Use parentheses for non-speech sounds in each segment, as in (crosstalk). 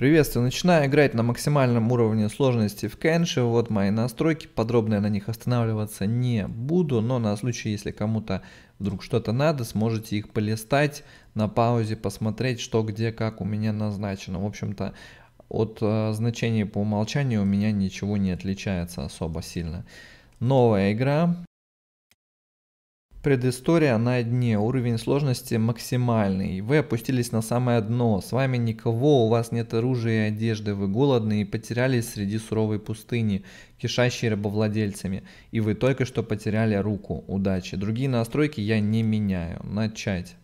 Приветствую, начинаю играть на максимальном уровне сложности в Кенши, вот мои настройки, подробно я на них останавливаться не буду, но на случай, если кому-то вдруг что-то надо, сможете их полистать на паузе, посмотреть, что где, как у меня назначено. В общем-то, от э, значений по умолчанию у меня ничего не отличается особо сильно. Новая игра, Предыстория на дне, уровень сложности максимальный. Вы опустились на самое дно, с вами никого, у вас нет оружия и одежды, вы голодны и потерялись среди суровой пустыни, кишащей рабовладельцами, и вы только что потеряли руку. Удачи. Другие настройки я не меняю. Начать.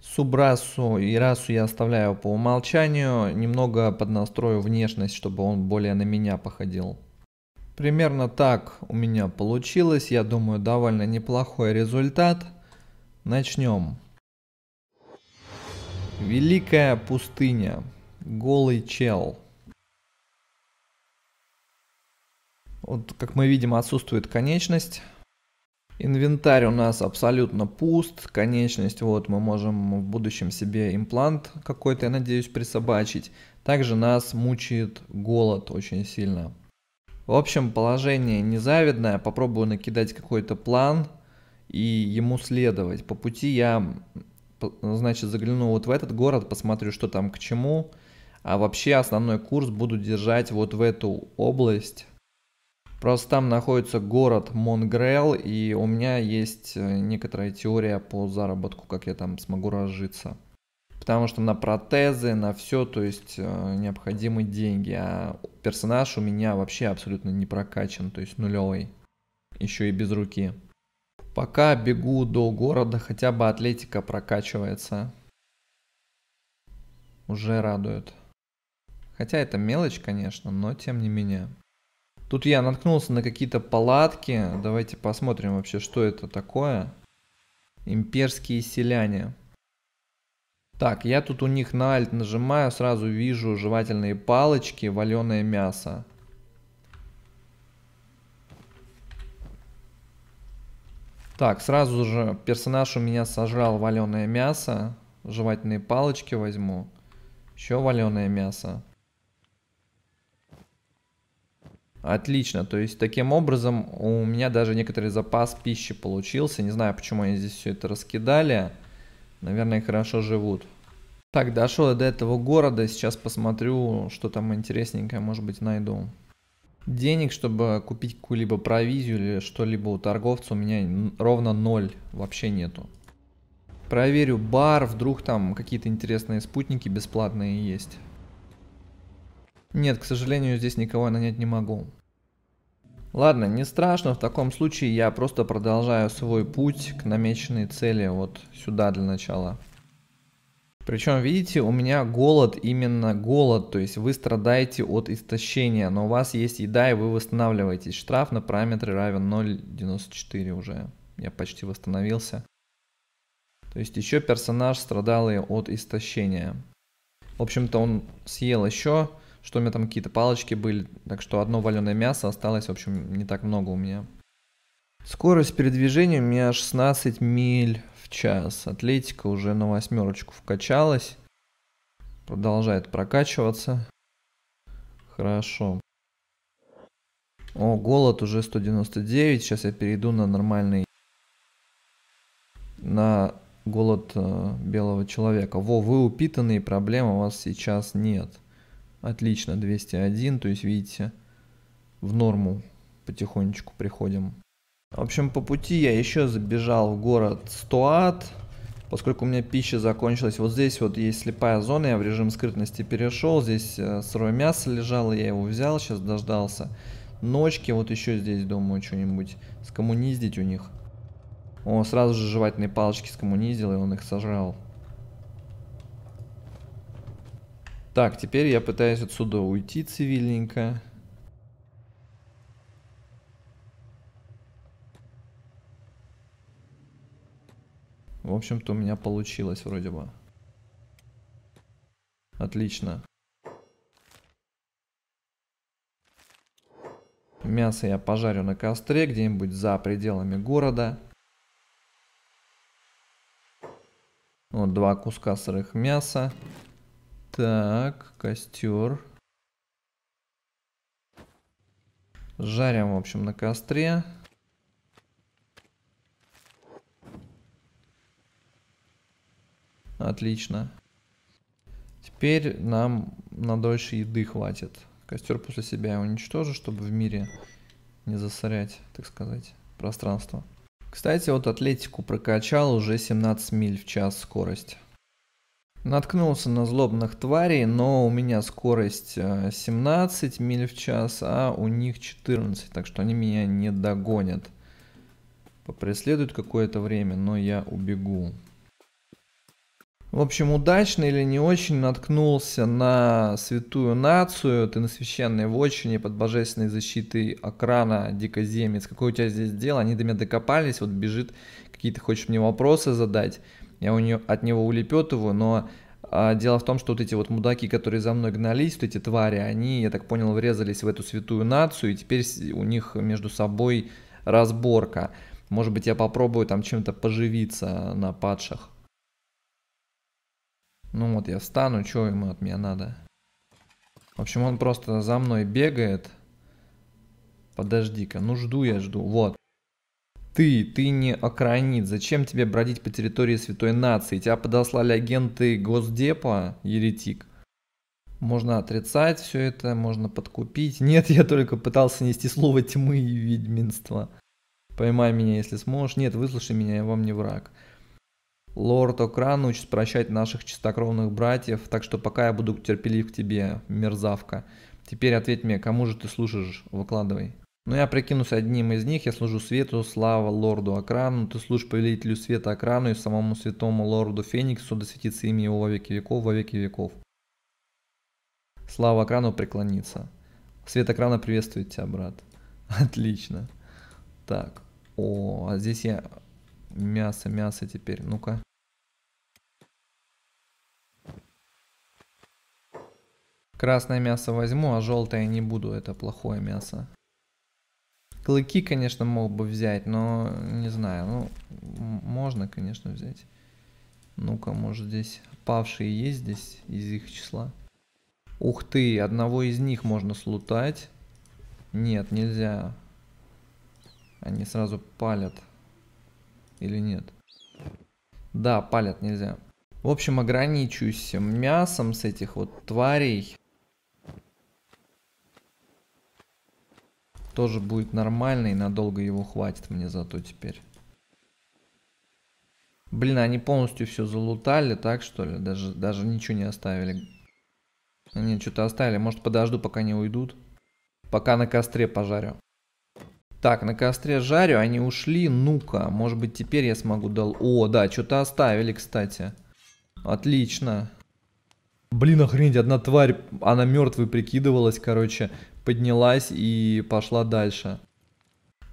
Субрасу и расу я оставляю по умолчанию, немного поднастрою внешность, чтобы он более на меня походил. Примерно так у меня получилось. Я думаю, довольно неплохой результат. Начнем. Великая пустыня. Голый чел. Вот, как мы видим, отсутствует конечность. Инвентарь у нас абсолютно пуст, конечность, вот мы можем в будущем себе имплант какой-то, я надеюсь, присобачить. Также нас мучает голод очень сильно. В общем, положение незавидное. Попробую накидать какой-то план и ему следовать. По пути я, значит, загляну вот в этот город, посмотрю, что там к чему. А вообще основной курс буду держать вот в эту область. Просто там находится город Монгрел, и у меня есть э, некоторая теория по заработку, как я там смогу разжиться потому что на протезы, на все, то есть э, необходимы деньги. А персонаж у меня вообще абсолютно не прокачан, то есть нулевый, еще и без руки. Пока бегу до города, хотя бы атлетика прокачивается. Уже радует. Хотя это мелочь, конечно, но тем не менее. Тут я наткнулся на какие-то палатки. Давайте посмотрим вообще, что это такое. Имперские селяне. Так, я тут у них на альт нажимаю, сразу вижу жевательные палочки, валеное мясо. Так, сразу же персонаж у меня сожрал валеное мясо. Жевательные палочки возьму. Еще валеное мясо. Отлично, то есть таким образом у меня даже некоторый запас пищи получился. Не знаю, почему они здесь все это раскидали наверное, хорошо живут. Так, дошел до этого города, сейчас посмотрю, что там интересненькое, может быть, найду. Денег, чтобы купить какую-либо провизию или что-либо у торговца, у меня ровно ноль, вообще нету. Проверю бар, вдруг там какие-то интересные спутники бесплатные есть. Нет, к сожалению, здесь никого нанять не могу. Ладно, не страшно, в таком случае я просто продолжаю свой путь к намеченной цели вот сюда для начала. Причем, видите, у меня голод, именно голод, то есть вы страдаете от истощения, но у вас есть еда и вы восстанавливаетесь. Штраф на параметры равен 0,94 уже, я почти восстановился. То есть еще персонаж страдал и от истощения. В общем-то он съел еще что у меня там какие-то палочки были, так что одно валеное мясо осталось, в общем, не так много у меня. Скорость передвижения у меня 16 миль в час. Атлетика уже на восьмерочку вкачалась. Продолжает прокачиваться. Хорошо. О, голод уже 199. Сейчас я перейду на нормальный... На голод э, белого человека. Во, вы упитанные, проблем у вас сейчас нет. Отлично, 201, то есть видите, в норму потихонечку приходим. В общем, по пути я еще забежал в город Стуат, поскольку у меня пища закончилась. Вот здесь вот есть слепая зона, я в режим скрытности перешел, здесь э, сырое мясо лежало, я его взял, сейчас дождался. Ночки, вот еще здесь, думаю, что-нибудь скоммуниздить у них. О, сразу же жевательные палочки скоммуниздил, и он их сожрал. Так, теперь я пытаюсь отсюда уйти цивильненько. В общем-то у меня получилось вроде бы. Отлично. Мясо я пожарю на костре где-нибудь за пределами города. Вот два куска сырых мяса. Так, костер. Жарим, в общем, на костре. Отлично. Теперь нам на дольше еды хватит. Костер после себя уничтожу, чтобы в мире не засорять, так сказать, пространство. Кстати, вот атлетику прокачал уже 17 миль в час скорость. Наткнулся на злобных тварей, но у меня скорость 17 э, миль в час, а у них 14, так что они меня не догонят. Попреследуют какое-то время, но я убегу. В общем, удачно или не очень наткнулся на святую нацию, ты на священной вотчине под божественной защитой окрана дикоземец. Какое у тебя здесь дело? Они до меня докопались, вот бежит, какие-то хочешь мне вопросы задать я у нее, от него улепетываю, но а, дело в том, что вот эти вот мудаки, которые за мной гнались, вот эти твари, они, я так понял, врезались в эту святую нацию, и теперь у них между собой разборка. Может быть, я попробую там чем-то поживиться на падших. Ну вот, я встану, что ему от меня надо? В общем, он просто за мной бегает. Подожди-ка, ну жду я жду, вот ты, ты не окранит, зачем тебе бродить по территории святой нации? Тебя подослали агенты Госдепа, еретик. Можно отрицать все это, можно подкупить. Нет, (laughs) я только пытался нести слово тьмы и ведьминства. Поймай меня, если сможешь. Нет, выслушай меня, я вам не враг. Лорд Окран учит прощать наших чистокровных братьев, так что пока я буду терпелив к тебе, мерзавка. Теперь ответь мне, кому же ты служишь? Выкладывай. Но ну, я прикинусь одним из них, я служу свету, слава лорду Акрану, ты служишь повелителю света Акрану и самому святому лорду Фениксу, да светится имя его во веки веков, во веки веков. Слава Акрану преклонится. Свет Акрана приветствует тебя, брат. (laughs) Отлично. Так, о, а здесь я мясо, мясо теперь, ну-ка. Красное мясо возьму, а желтое не буду, это плохое мясо. Клыки, конечно, мог бы взять, но не знаю. Ну, можно, конечно, взять. Ну-ка, может здесь павшие есть здесь из их числа? Ух ты, одного из них можно слутать. Нет, нельзя. Они сразу палят. Или нет? Да, палят нельзя. В общем, ограничусь мясом с этих вот тварей. тоже будет нормально и надолго его хватит мне зато теперь. Блин, они полностью все залутали, так что ли? Даже, даже ничего не оставили. Не, что-то оставили. Может подожду, пока не уйдут? Пока на костре пожарю. Так, на костре жарю, они ушли. Ну-ка, может быть теперь я смогу дал... О, да, что-то оставили, кстати. Отлично. Блин, охренеть, одна тварь, она мертвой прикидывалась, короче поднялась и пошла дальше.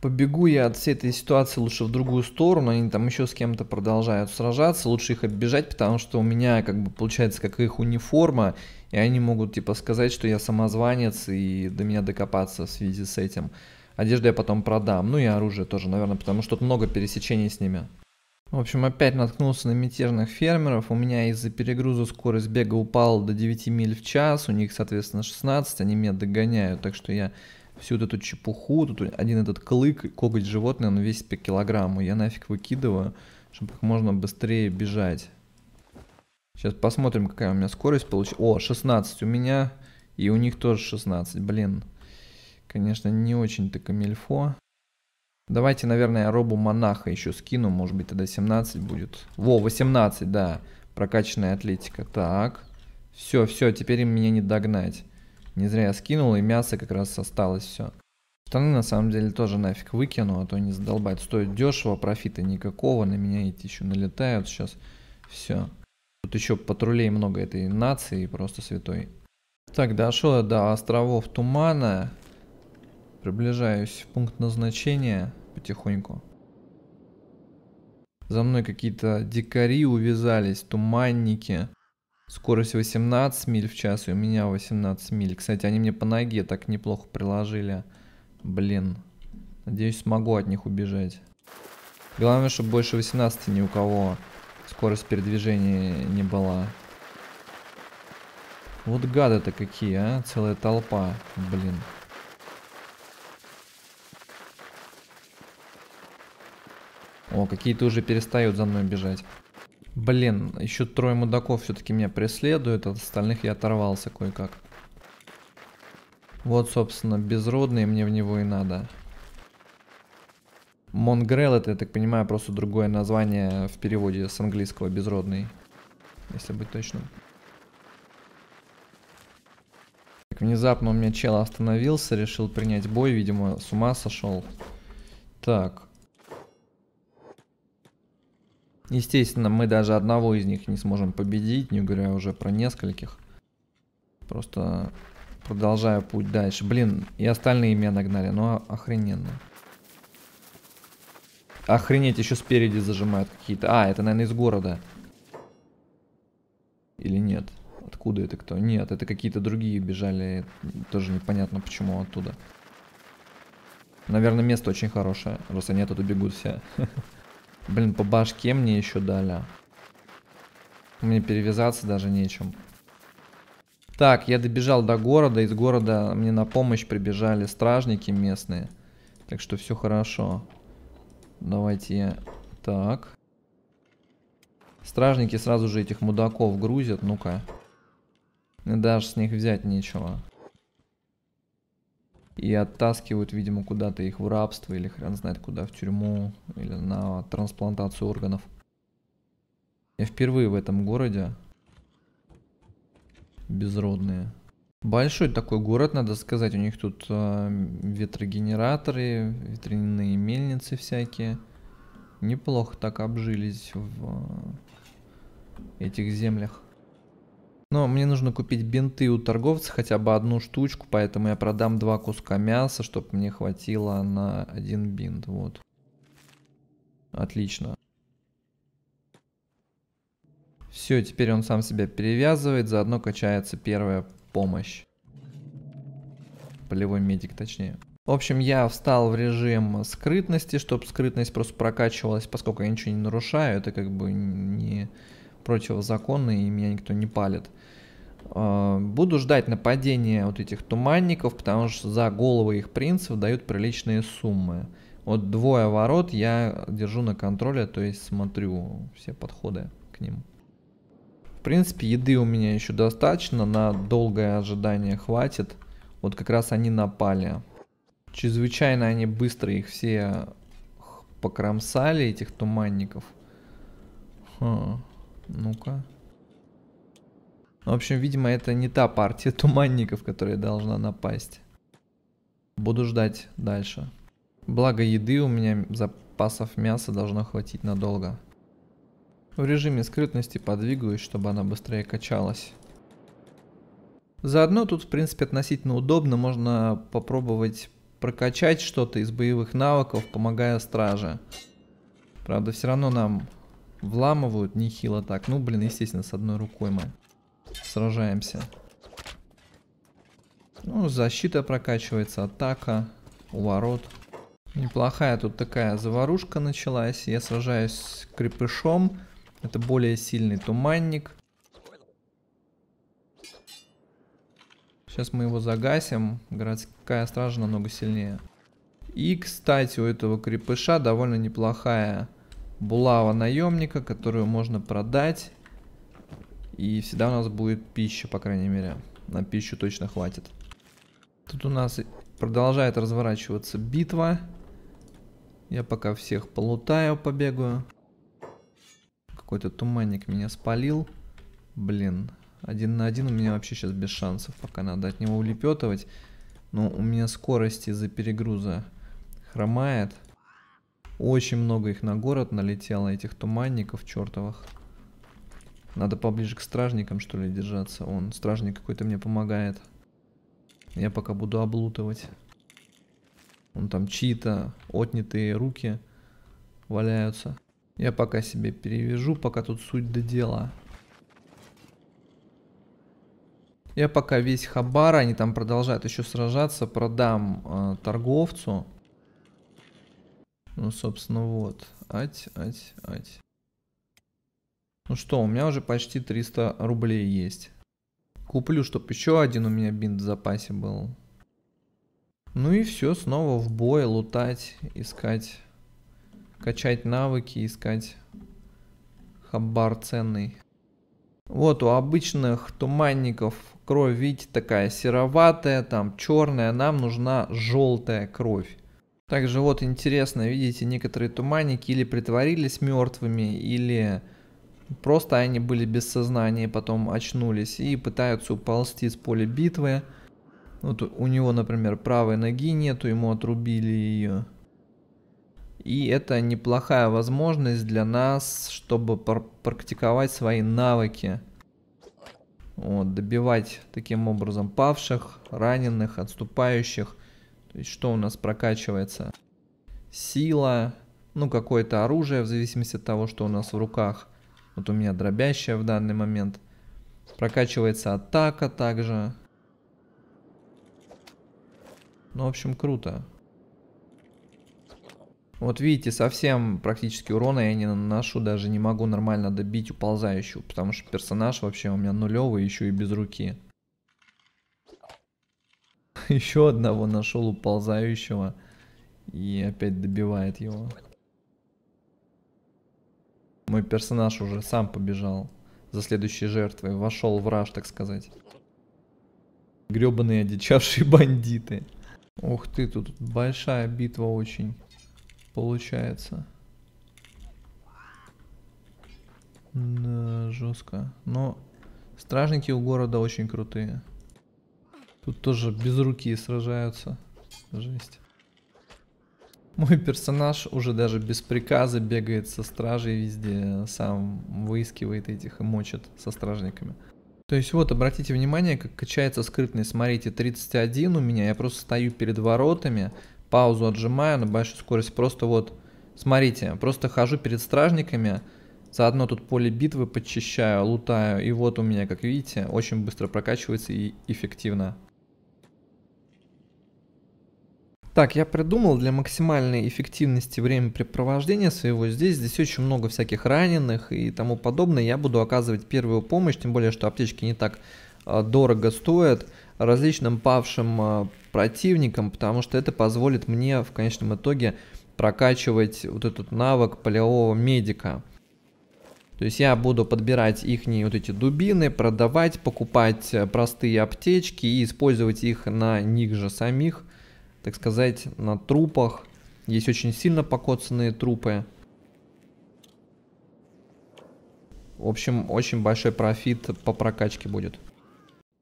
Побегу я от всей этой ситуации лучше в другую сторону, они там еще с кем-то продолжают сражаться, лучше их оббежать, потому что у меня как бы получается как их униформа, и они могут типа сказать, что я самозванец и до меня докопаться в связи с этим. Одежду я потом продам, ну и оружие тоже, наверное, потому что тут много пересечений с ними. В общем, опять наткнулся на мятежных фермеров. У меня из-за перегруза скорость бега упала до 9 миль в час. У них, соответственно, 16, они меня догоняют. Так что я всю вот эту чепуху, тут один этот клык, коготь животное, он весит по килограмму. Я нафиг выкидываю, чтобы как можно быстрее бежать. Сейчас посмотрим, какая у меня скорость получилась. О, 16 у меня, и у них тоже 16, блин. Конечно, не очень-то камильфо. Давайте, наверное, робу монаха еще скину. Может быть, тогда 17 будет. Во, 18, да. Прокачанная атлетика. Так. Все, все, теперь им меня не догнать. Не зря я скинул, и мясо как раз осталось все. Штаны на самом деле тоже нафиг выкину, а то не задолбать. Стоит дешево, профита никакого, на меня эти еще налетают сейчас. Все. Тут еще патрулей много этой нации, просто святой. Так, дошел до островов Тумана. Приближаюсь в пункт назначения потихоньку. За мной какие-то дикари увязались, туманники. Скорость 18 миль в час, и у меня 18 миль. Кстати, они мне по ноге так неплохо приложили. Блин. Надеюсь, смогу от них убежать. Главное, чтобы больше 18 ни у кого скорость передвижения не была. Вот гады-то какие, а? Целая толпа. Блин. О, какие-то уже перестают за мной бежать. Блин, еще трое мудаков все-таки меня преследуют, от остальных я оторвался кое-как. Вот, собственно, безродные мне в него и надо. Монгрел это, я так понимаю, просто другое название в переводе с английского безродный. Если быть точным. Так, внезапно у меня чел остановился, решил принять бой, видимо, с ума сошел. Так, Естественно, мы даже одного из них не сможем победить, не говоря уже про нескольких. Просто продолжаю путь дальше. Блин, и остальные меня нагнали, но охрененно. Охренеть, еще спереди зажимают какие-то. А, это, наверное, из города. Или нет? Откуда это кто? Нет, это какие-то другие бежали. Тоже непонятно почему оттуда. Наверное, место очень хорошее, раз они оттуда бегут все. (laughs) Блин, по башке мне еще дали. Мне перевязаться даже нечем. Так, я добежал до города. Из города мне на помощь прибежали стражники местные. Так что все хорошо. Давайте я... Так. Стражники сразу же этих мудаков грузят. Ну-ка. Даже с них взять нечего и оттаскивают, видимо, куда-то их в рабство или хрен знает куда, в тюрьму или на трансплантацию органов. Я впервые в этом городе. Безродные. Большой такой город, надо сказать. У них тут э, ветрогенераторы, ветряные мельницы всякие. Неплохо так обжились в э, этих землях. Но мне нужно купить бинты у торговца хотя бы одну штучку, поэтому я продам два куска мяса, чтобы мне хватило на один бинт. Вот. Отлично. Все, теперь он сам себя перевязывает, заодно качается первая помощь. Полевой медик, точнее. В общем, я встал в режим скрытности, чтобы скрытность просто прокачивалась, поскольку я ничего не нарушаю, это как бы не противозаконно и меня никто не палит. Э, буду ждать нападения вот этих туманников, потому что за головы их принцев дают приличные суммы. Вот двое ворот я держу на контроле, то есть смотрю все подходы к ним. В принципе, еды у меня еще достаточно, на долгое ожидание хватит. Вот как раз они напали. Чрезвычайно они быстро их все покромсали, этих туманников. Хм, ну-ка. Ну, в общем, видимо, это не та партия (laughs) туманников, которая должна напасть. Буду ждать дальше. Благо еды у меня запасов мяса должно хватить надолго. В режиме скрытности подвигаюсь, чтобы она быстрее качалась. Заодно тут, в принципе, относительно удобно. Можно попробовать прокачать что-то из боевых навыков, помогая страже. Правда, все равно нам вламывают нехило так. Ну, блин, естественно, с одной рукой мы сражаемся. Ну, защита прокачивается, атака, уворот. Неплохая тут такая заварушка началась. Я сражаюсь с крепышом. Это более сильный туманник. Сейчас мы его загасим. Городская стража намного сильнее. И, кстати, у этого крепыша довольно неплохая булава наемника, которую можно продать. И всегда у нас будет пища, по крайней мере. На пищу точно хватит. Тут у нас продолжает разворачиваться битва. Я пока всех полутаю, побегаю. Какой-то туманник меня спалил. Блин, один на один у меня вообще сейчас без шансов, пока надо от него улепетывать. Но у меня скорость из-за перегруза хромает. Очень много их на город налетело, этих туманников чертовых. Надо поближе к стражникам, что ли, держаться. Он, стражник какой-то мне помогает. Я пока буду облутывать. Он там чьи-то отнятые руки валяются. Я пока себе перевяжу, пока тут суть до дела. Я пока весь хабар, они там продолжают еще сражаться, продам э, торговцу. Ну, собственно, вот. Ать, ать, ать. Ну что, у меня уже почти 300 рублей есть. Куплю, чтоб еще один у меня бинт в запасе был. Ну и все, снова в бой, лутать, искать, качать навыки, искать хабар ценный. Вот у обычных туманников кровь, видите, такая сероватая, там черная, нам нужна желтая кровь. Также вот интересно, видите, некоторые туманники или притворились мертвыми, или Просто они были без сознания, потом очнулись и пытаются уползти с поля битвы. Вот у него, например, правой ноги нету, ему отрубили ее. И это неплохая возможность для нас, чтобы пар- практиковать свои навыки. Вот, добивать таким образом павших, раненых, отступающих. То есть что у нас прокачивается? Сила, ну какое-то оружие в зависимости от того, что у нас в руках. Вот у меня дробящая в данный момент. Прокачивается атака также. Ну, в общем, круто. Вот видите, совсем практически урона я не наношу, даже не могу нормально добить уползающую, потому что персонаж вообще у меня нулевый, еще и без руки. (laughs) Еще одного нашел уползающего и опять добивает его. Мой персонаж уже сам побежал за следующей жертвой, вошел в раж, так сказать. Гребаные одичавшие (laughs) бандиты. Ух ты, тут большая битва очень получается. Да, жестко. Но стражники у города очень крутые. Тут тоже без руки сражаются. Жесть. Мой персонаж уже даже без приказа бегает со стражей везде, сам выискивает этих и мочит со стражниками. То есть вот, обратите внимание, как качается скрытный. Смотрите, 31 у меня, я просто стою перед воротами, паузу отжимаю на большую скорость. Просто вот, смотрите, просто хожу перед стражниками, заодно тут поле битвы подчищаю, лутаю. И вот у меня, как видите, очень быстро прокачивается и эффективно. Так, я придумал для максимальной эффективности времяпрепровождения своего здесь. Здесь очень много всяких раненых и тому подобное. Я буду оказывать первую помощь, тем более, что аптечки не так а, дорого стоят различным павшим а, противникам, потому что это позволит мне в конечном итоге прокачивать вот этот навык полевого медика. То есть я буду подбирать их вот эти дубины, продавать, покупать э, простые аптечки и использовать их на них же самих так сказать, на трупах. Есть очень сильно покоцанные трупы. В общем, очень большой профит по прокачке будет.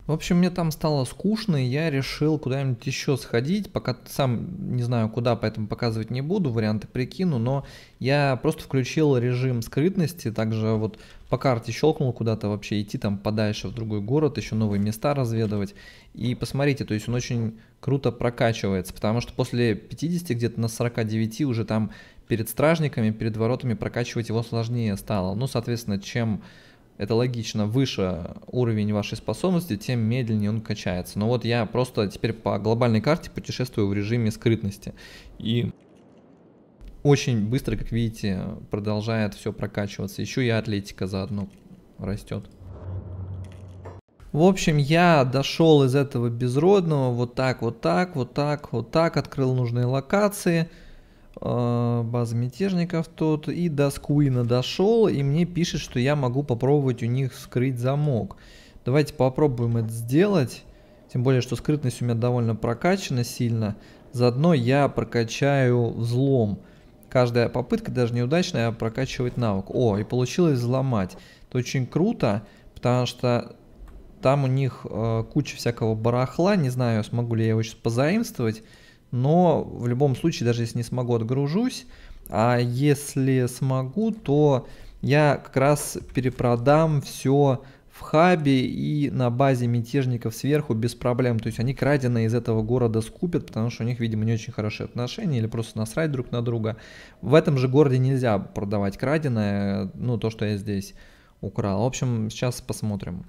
В общем, мне там стало скучно, и я решил куда-нибудь еще сходить, пока сам не знаю куда, поэтому показывать не буду, варианты прикину, но я просто включил режим скрытности, также вот по карте щелкнул куда-то вообще идти там подальше в другой город, еще новые места разведывать. И посмотрите, то есть он очень круто прокачивается, потому что после 50 где-то на 49 уже там перед стражниками, перед воротами прокачивать его сложнее стало. Ну, соответственно, чем это логично, выше уровень вашей способности, тем медленнее он качается. Но вот я просто теперь по глобальной карте путешествую в режиме скрытности. И очень быстро, как видите, продолжает все прокачиваться. Еще и атлетика заодно растет. В общем, я дошел из этого безродного вот так, вот так, вот так, вот так, открыл нужные локации, э, база мятежников тут, и до Скуина дошел, и мне пишет, что я могу попробовать у них скрыть замок. Давайте попробуем это сделать, тем более, что скрытность у меня довольно прокачана сильно, заодно я прокачаю взлом. Каждая попытка, даже неудачная, прокачивает навык. О, и получилось взломать. Это очень круто, потому что там у них э, куча всякого барахла. Не знаю, смогу ли я его сейчас позаимствовать. Но в любом случае, даже если не смогу, отгружусь. А если смогу, то я как раз перепродам все в хабе и на базе мятежников сверху без проблем. То есть они краденые из этого города скупят, потому что у них, видимо, не очень хорошие отношения или просто насрать друг на друга. В этом же городе нельзя продавать краденое, ну, то, что я здесь украл. В общем, сейчас посмотрим.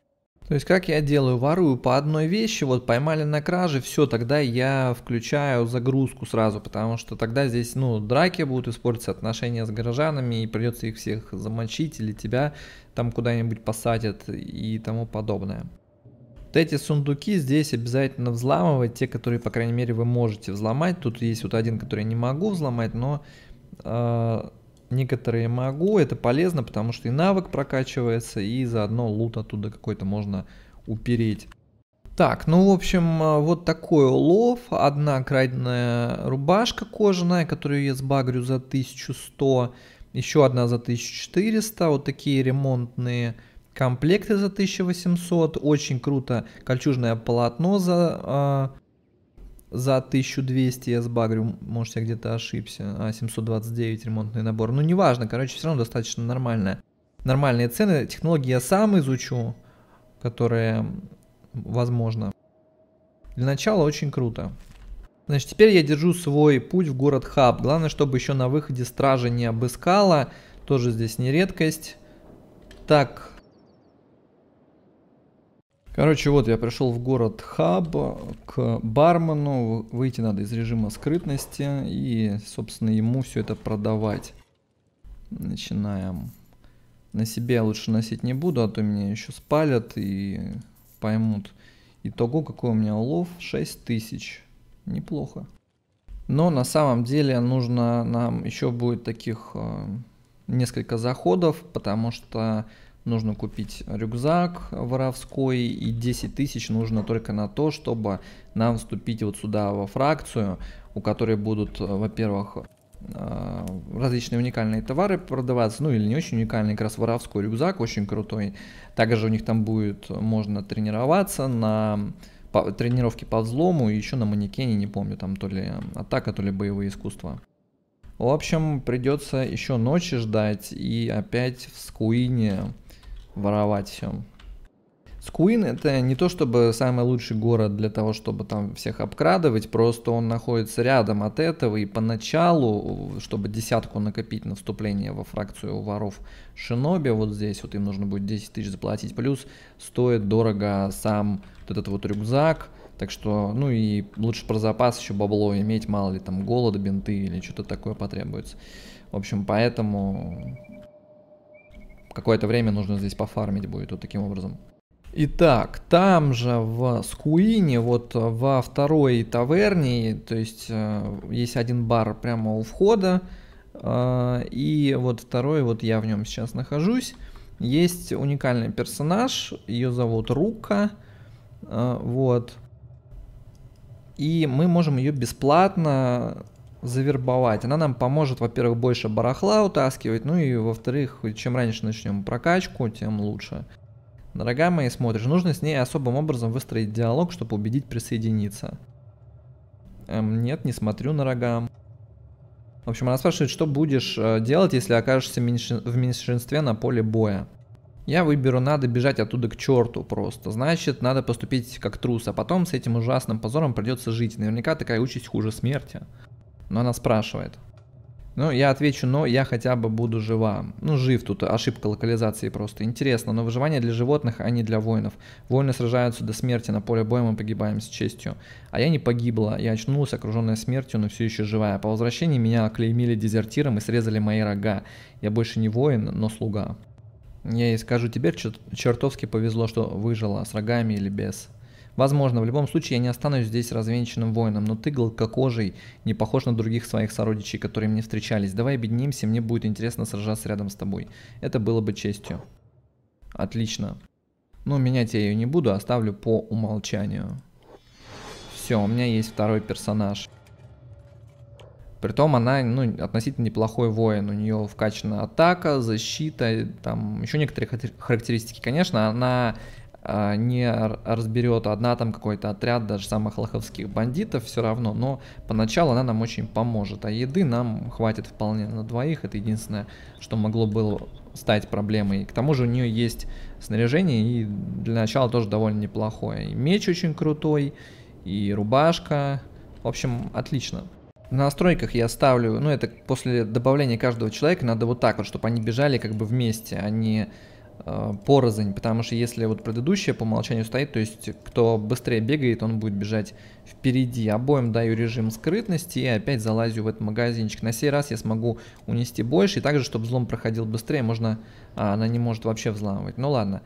То есть как я делаю? Ворую по одной вещи, вот поймали на краже, все, тогда я включаю загрузку сразу, потому что тогда здесь, ну, драки будут испортиться, отношения с горожанами, и придется их всех замочить, или тебя там куда-нибудь посадят и тому подобное. Вот эти сундуки здесь обязательно взламывать, те, которые, по крайней мере, вы можете взломать. Тут есть вот один, который я не могу взломать, но э, некоторые могу, это полезно, потому что и навык прокачивается, и заодно лут оттуда какой-то можно упереть. Так, ну, в общем, э, вот такой улов. Одна крайняя рубашка кожаная, которую я сбагрю за 1100. Еще одна за 1400. Вот такие ремонтные комплекты за 1800. Очень круто кольчужное полотно за а, за 1200 я сбагрю, может я где-то ошибся, а 729 ремонтный набор. Ну неважно, короче, все равно достаточно нормальная. Нормальные цены, технологии я сам изучу, которые возможно. Для начала очень круто. Значит, теперь я держу свой путь в город Хаб. Главное, чтобы еще на выходе стража не обыскала. Тоже здесь не редкость. Так, Короче, вот я пришел в город Хаб к бармену. Выйти надо из режима скрытности и, собственно, ему все это продавать. Начинаем. На себе я лучше носить не буду, а то меня еще спалят и поймут. Итого, какой у меня улов? 6 тысяч. Неплохо. Но на самом деле нужно нам еще будет таких э, несколько заходов, потому что нужно купить рюкзак воровской, и 10 тысяч нужно только на то, чтобы нам вступить вот сюда во фракцию, у которой будут, э, во-первых, э, различные уникальные товары продаваться, ну или не очень уникальный, как раз воровской рюкзак, очень крутой. Также у них там будет, можно тренироваться на по, тренировки по взлому и еще на манекене, не помню, там то ли атака, то ли боевые искусства. В общем, придется еще ночи ждать и опять в Скуине воровать все. Скуин это не то чтобы самый лучший город для того, чтобы там всех обкрадывать, просто он находится рядом от этого, и поначалу, чтобы десятку накопить на вступление во фракцию воров Шиноби, вот здесь вот им нужно будет 10 тысяч заплатить, плюс стоит дорого сам вот этот вот рюкзак, так что, ну и лучше про запас еще бабло иметь, мало ли там голод, бинты или что-то такое потребуется. В общем, поэтому какое-то время нужно здесь пофармить будет вот таким образом. Итак, там же в Скуине, вот э, во второй таверне, то есть э, есть один бар прямо у входа, э, и вот второй, вот я в нем сейчас нахожусь, есть уникальный персонаж, ее зовут Рука, вот. И мы можем ее бесплатно завербовать. Она нам поможет, во-первых, больше барахла утаскивать, ну и, во-вторых, чем раньше начнем прокачку, тем лучше. Дорогая моя, смотришь, нужно с ней особым образом выстроить диалог, чтобы убедить присоединиться. Эм, нет, не смотрю на рогам. В общем, она спрашивает, что будешь э, делать, если окажешься в меньшинстве на поле боя. Я выберу, надо бежать оттуда к черту просто. Значит, надо поступить как трус, а потом с этим ужасным позором придется жить. Наверняка такая участь хуже смерти. Но она спрашивает. Ну, я отвечу, но я хотя бы буду жива. Ну, жив тут, ошибка локализации просто. Интересно, но выживание для животных, а не для воинов. Воины сражаются до смерти, на поле боя мы погибаем с честью. А я не погибла, я очнулась, окруженная смертью, но все еще живая. По возвращении меня оклеймили дезертиром и срезали мои рога. Я больше не воин, но слуга. Я и скажу, тебе чертовски повезло, что выжила, с рогами или без. Возможно, в любом случае я не останусь здесь развенчанным воином, но ты гладкокожий, не похож на других своих сородичей, которые мне встречались. Давай объединимся, мне будет интересно сражаться рядом с тобой. Это было бы честью. Отлично. Но ну, менять я ее не буду, а оставлю по умолчанию. Все, у меня есть второй персонаж. Притом она ну, относительно неплохой воин. У нее вкачана атака, защита, там еще некоторые характеристики. Конечно, она а, не разберет одна там какой-то отряд даже самых лоховских бандитов все равно, но поначалу она нам очень поможет, а еды нам хватит вполне на двоих, это единственное, что могло было стать проблемой. К тому же у нее есть снаряжение и для начала тоже довольно неплохое. И меч очень крутой, и рубашка, в общем, отлично. На настройках я ставлю, ну это после добавления каждого человека надо вот так вот, чтобы они бежали как бы вместе, а Э, порознь, потому что если вот предыдущая по умолчанию стоит, то есть кто быстрее бегает, он будет бежать впереди. Обоим даю режим скрытности и опять залазю в этот магазинчик. На сей раз я смогу унести больше, и также, чтобы взлом проходил быстрее, можно... А, она не может вообще взламывать. Ну ладно.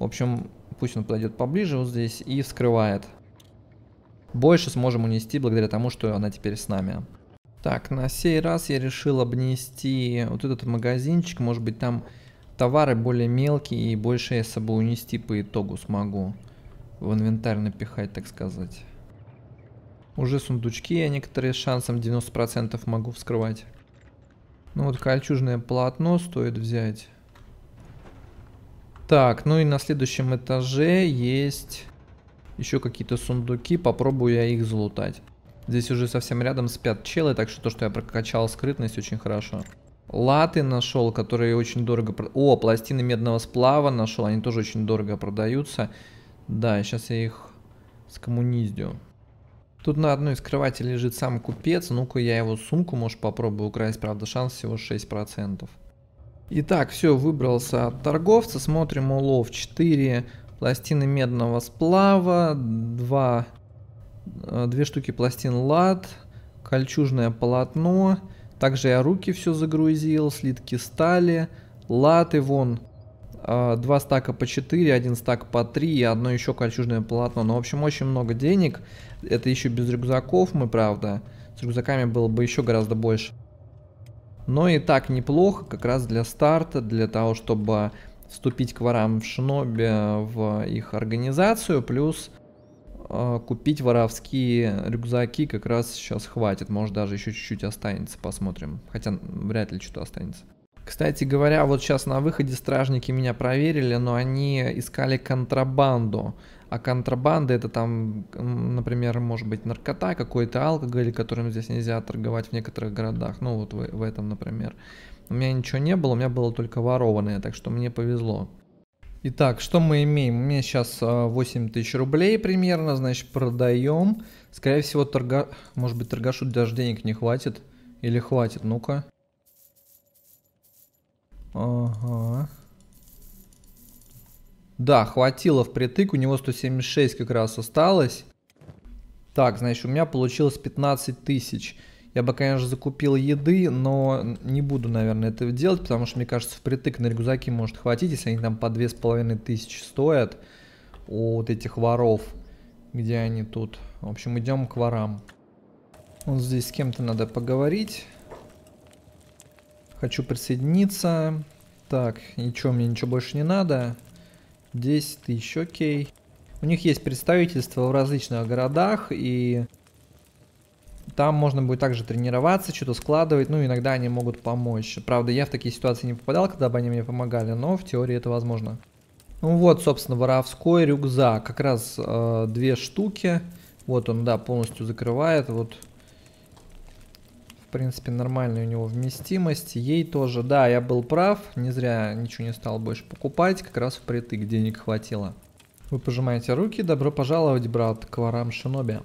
В общем, пусть он подойдет поближе вот здесь и вскрывает. Больше сможем унести благодаря тому, что она теперь с нами. Так, на сей раз я решил обнести вот этот магазинчик, может быть там товары более мелкие и больше я с собой унести по итогу смогу. В инвентарь напихать, так сказать. Уже сундучки я некоторые шансом 90% могу вскрывать. Ну вот кольчужное полотно стоит взять. Так, ну и на следующем этаже есть еще какие-то сундуки. Попробую я их залутать. Здесь уже совсем рядом спят челы, так что то, что я прокачал скрытность, очень Хорошо. Латы нашел, которые очень дорого... О, пластины медного сплава нашел, они тоже очень дорого продаются. Да, сейчас я их скоммуниздю. Тут на одной из кроватей лежит сам купец. Ну-ка я его сумку, может, попробую украсть. Правда, шанс всего 6%. Итак, все, выбрался от торговца. Смотрим улов. 4 пластины медного сплава, 2, 2 э, штуки пластин лад, кольчужное полотно, также я руки все загрузил, слитки стали, латы вон, а, два стака по 4, один стак по 3 и одно еще кольчужное полотно. Ну, в общем, очень много денег. Это еще без рюкзаков мы, правда. С рюкзаками было бы еще гораздо больше. Но и так неплохо, как раз для старта, для того, чтобы вступить к ворам в Шнобе, в их организацию. Плюс а, купить воровские рюкзаки как раз сейчас хватит. Может, даже еще чуть-чуть останется, посмотрим. Хотя вряд ли что-то останется. Кстати говоря, вот сейчас на выходе стражники меня проверили, но они искали контрабанду. А контрабанда это там, например, может быть наркота, какой-то алкоголь, которым здесь нельзя торговать в некоторых городах. Ну вот в, в этом, например. У меня ничего не было, у меня было только ворованное, так что мне повезло. Итак, что мы имеем? У меня сейчас 8 а, тысяч рублей примерно, значит, продаем. Скорее всего, торга... может быть, торгашу даже денег не хватит. Или хватит, ну-ка. Ага. Да, хватило впритык, у него 176 как раз осталось. Так, значит, у меня получилось 15 тысяч. Я бы, конечно, закупил еды, но не буду, наверное, этого делать, потому что, мне кажется, впритык на рюкзаки может хватить, если они там по две с половиной тысячи стоят у вот этих воров, где они тут. В общем, идем к ворам. Вот здесь с кем-то надо поговорить. Хочу присоединиться. Так, ничего, мне ничего больше не надо. 10 тысяч, окей. У них есть представительство в различных городах, и там можно будет также тренироваться, что-то складывать, ну, иногда они могут помочь. Правда, я в такие ситуации не попадал, когда бы они мне помогали, но в теории это возможно. Ну вот, собственно, воровской рюкзак. Как раз э, две штуки. Вот он, да, полностью закрывает. Вот, в принципе, нормальная у него вместимость. Ей тоже, да, я был прав. Не зря ничего не стал больше покупать. Как раз впритык денег хватило. Вы пожимаете руки. Добро пожаловать, брат, к ворам Шиноби.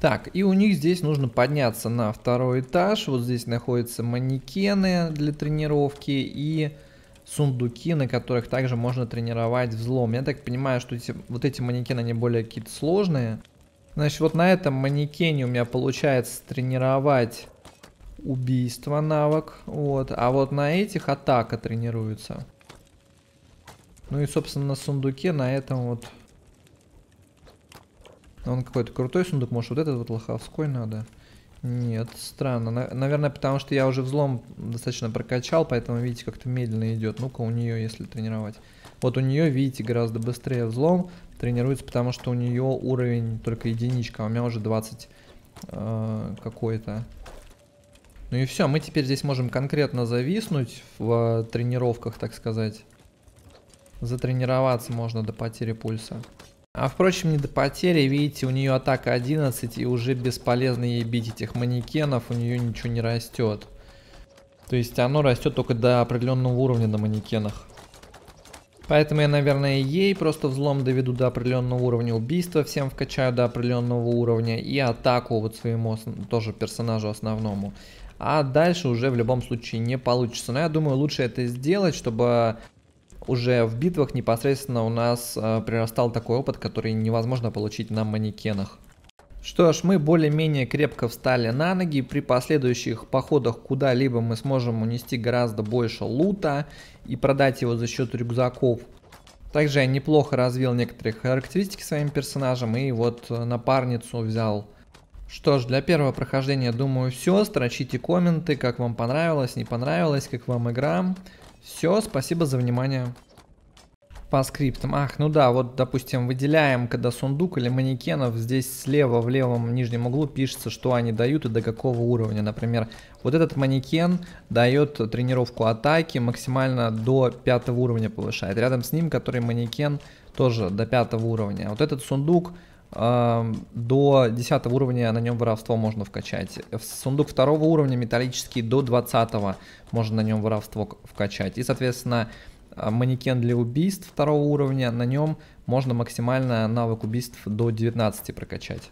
Так, и у них здесь нужно подняться на второй этаж. Вот здесь находятся манекены для тренировки и сундуки, на которых также можно тренировать взлом. Я так понимаю, что эти, вот эти манекены, они более какие-то сложные. Значит, вот на этом манекене у меня получается тренировать убийство навык. Вот, а вот на этих атака тренируется. Ну и, собственно, на сундуке на этом вот ну, он какой-то крутой сундук, может вот этот вот лоховской надо. Нет, странно. наверное, потому что я уже взлом достаточно прокачал, поэтому, видите, как-то медленно идет. Ну-ка, у нее, если тренировать. Вот у нее, видите, гораздо быстрее взлом тренируется, потому что у нее уровень только единичка, а у меня уже 20 э, какой-то. Ну и все, мы теперь здесь можем конкретно зависнуть в тренировках, так сказать. Затренироваться можно до потери пульса. А впрочем, не до потери, видите, у нее атака 11 и уже бесполезно ей бить этих манекенов, у нее ничего не растет. То есть оно растет только до определенного уровня на манекенах. Поэтому я, наверное, ей просто взлом доведу до определенного уровня убийства, всем вкачаю до определенного уровня и атаку вот своему тоже персонажу основному. А дальше уже в любом случае не получится. Но я думаю, лучше это сделать, чтобы уже в битвах непосредственно у нас э, прирастал такой опыт, который невозможно получить на манекенах. Что ж, мы более-менее крепко встали на ноги, при последующих походах куда-либо мы сможем унести гораздо больше лута и продать его за счет рюкзаков. Также я неплохо развил некоторые характеристики своим персонажем и вот э, напарницу взял. Что ж, для первого прохождения, думаю, все. Строчите комменты, как вам понравилось, не понравилось, как вам игра. Все, спасибо за внимание. По скриптам. Ах, ну да, вот, допустим, выделяем, когда сундук или манекенов, здесь слева в левом нижнем углу пишется, что они дают и до какого уровня. Например, вот этот манекен дает тренировку атаки, максимально до пятого уровня повышает. Рядом с ним, который манекен, тоже до пятого уровня. Вот этот сундук до 10 уровня на нем воровство можно вкачать. В сундук второго уровня металлический до 20 можно на нем воровство вкачать. И, соответственно, а, манекен для убийств второго уровня, на нем можно максимально навык убийств до 19 прокачать.